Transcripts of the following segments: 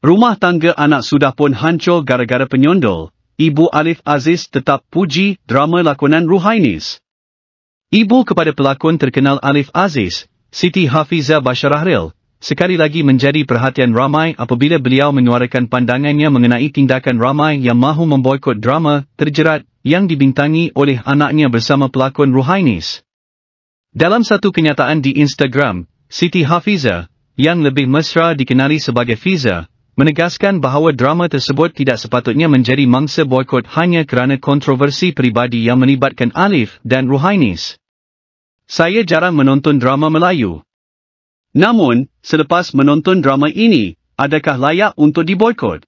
Rumah tangga anak sudah pun hancur gara-gara penyondol, Ibu Alif Aziz tetap puji drama lakonan Ruhainis. Ibu kepada pelakon terkenal Alif Aziz, Siti Hafiza Basharahril, sekali lagi menjadi perhatian ramai apabila beliau menyuarakan pandangannya mengenai tindakan ramai yang mahu memboikot drama terjerat yang dibintangi oleh anaknya bersama pelakon Ruhainis. Dalam satu kenyataan di Instagram, Siti Hafiza, yang lebih mesra dikenali sebagai Fiza, menegaskan bahawa drama tersebut tidak sepatutnya menjadi mangsa boykot hanya kerana kontroversi peribadi yang melibatkan Alif dan Ruhainis. Saya jarang menonton drama Melayu. Namun, selepas menonton drama ini, adakah layak untuk diboykot?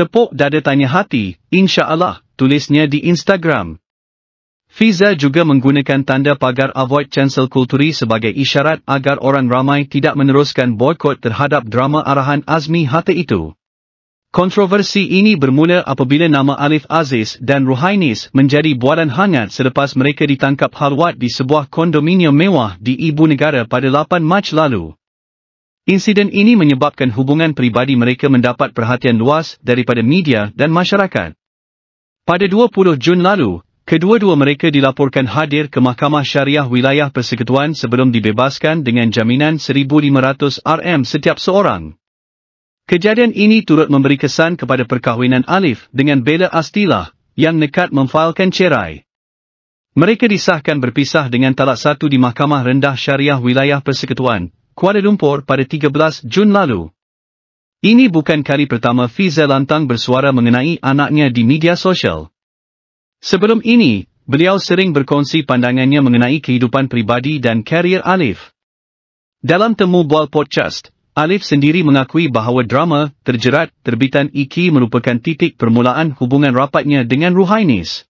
Tepuk dada tanya hati, insya Allah, tulisnya di Instagram. Fiza juga menggunakan tanda pagar avoid cancel kulturi sebagai isyarat agar orang ramai tidak meneruskan boykot terhadap drama arahan Azmi Hatta itu. Kontroversi ini bermula apabila nama Alif Aziz dan Ruhainis menjadi bualan hangat selepas mereka ditangkap halwat di sebuah kondominium mewah di ibu negara pada 8 Mac lalu. Insiden ini menyebabkan hubungan peribadi mereka mendapat perhatian luas daripada media dan masyarakat. Pada 20 Jun lalu, Kedua-dua mereka dilaporkan hadir ke Mahkamah Syariah Wilayah Persekutuan sebelum dibebaskan dengan jaminan 1,500 RM setiap seorang. Kejadian ini turut memberi kesan kepada perkahwinan Alif dengan Bella Astilah yang nekat memfailkan cerai. Mereka disahkan berpisah dengan talak satu di Mahkamah Rendah Syariah Wilayah Persekutuan, Kuala Lumpur pada 13 Jun lalu. Ini bukan kali pertama Fiza Lantang bersuara mengenai anaknya di media sosial. Sebelum ini, beliau sering berkongsi pandangannya mengenai kehidupan pribadi dan karier Alif. Dalam temu bual podcast, Alif sendiri mengakui bahawa drama terjerat terbitan Iki merupakan titik permulaan hubungan rapatnya dengan Ruhainis.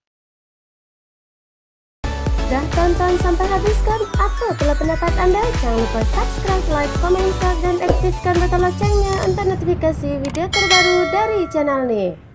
Dah tonton sampai habis kan? Apa pula pendapat anda? Jangan lupa subscribe, like, komen, share dan aktifkan butang loncengnya untuk notifikasi video terbaru dari channel ni.